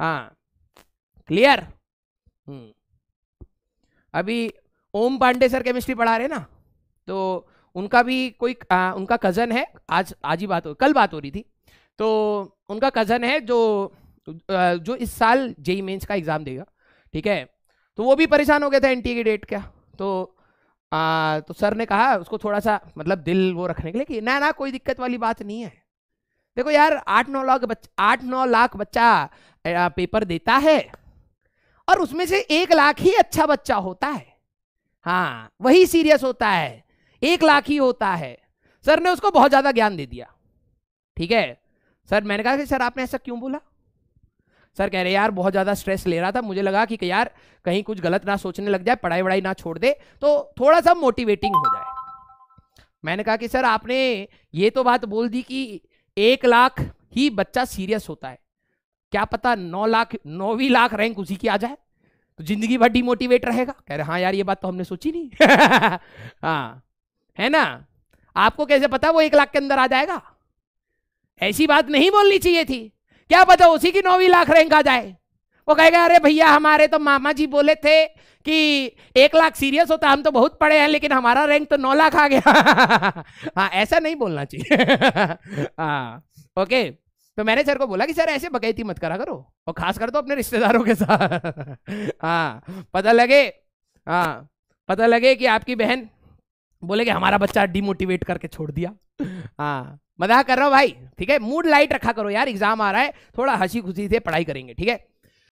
हाँ क्लियर हम्म। अभी ओम Pandey sir chemistry पढ़ा रहे ना तो उनका भी कोई आ, उनका कज़न है आज आज ही बात हो कल बात हो रही थी तो उनका कज़न है जो जो इस साल जेई मेंस e का एग्ज़ाम देगा ठीक है तो वो भी परेशान हो गया था एनटीए की डेट क्या तो आ, तो सर ने कहा उसको थोड़ा सा मतलब दिल वो रखने के लिए कि ना ना कोई दिक्कत वाली बात नहीं है देखो यार आठ नौ लाख बच्चा आठ नौ लाख बच्चा पेपर देता है और उसमें से एक लाख ही अच्छा बच्चा होता है हाँ वही सीरियस होता है एक लाख ही होता है सर ने उसको बहुत ज़्यादा ज्ञान दे दिया ठीक है सर मैंने कहा कि सर आपने ऐसा क्यों बोला सर कह रहे यार बहुत ज़्यादा स्ट्रेस ले रहा था मुझे लगा कि यार कहीं कुछ गलत ना सोचने लग जाए पढ़ाई वढ़ाई ना छोड़ दे तो थोड़ा सा मोटिवेटिंग हो जाए मैंने कहा कि सर आपने ये तो बात बोल दी कि एक लाख ही बच्चा सीरियस होता है क्या पता नौ लाख नौवीं लाख रैंक उसी की आ जाए तो जिंदगी भर डिमोटिवेट रहेगा कह रहे हाँ यार ये बात तो हमने सोची नहीं हाँ है ना आपको कैसे पता वो एक लाख के अंदर आ जाएगा ऐसी बात नहीं बोलनी चाहिए थी क्या पता उसी की नौवीं लाख रैंक आ जाए वो कहेगा अरे भैया हमारे तो मामा जी बोले थे कि एक लाख सीरियस होता हम तो बहुत पढ़े हैं लेकिन हमारा रैंक तो नौ लाख आ गया हाँ ऐसा नहीं बोलना चाहिए हाँ ओके तो मैंने सर को बोला कि सर ऐसे बकैती मत करा करो और खास कर तो अपने रिश्तेदारों के साथ हाँ पता लगे हाँ पता लगे कि आपकी बहन बोले कि हमारा बच्चा डिमोटिवेट करके छोड़ दिया हाँ मजाक कर रहा हूँ भाई ठीक है मूड लाइट रखा करो यार एग्जाम आ रहा है थोड़ा हंसी खुशी से पढ़ाई करेंगे ठीक है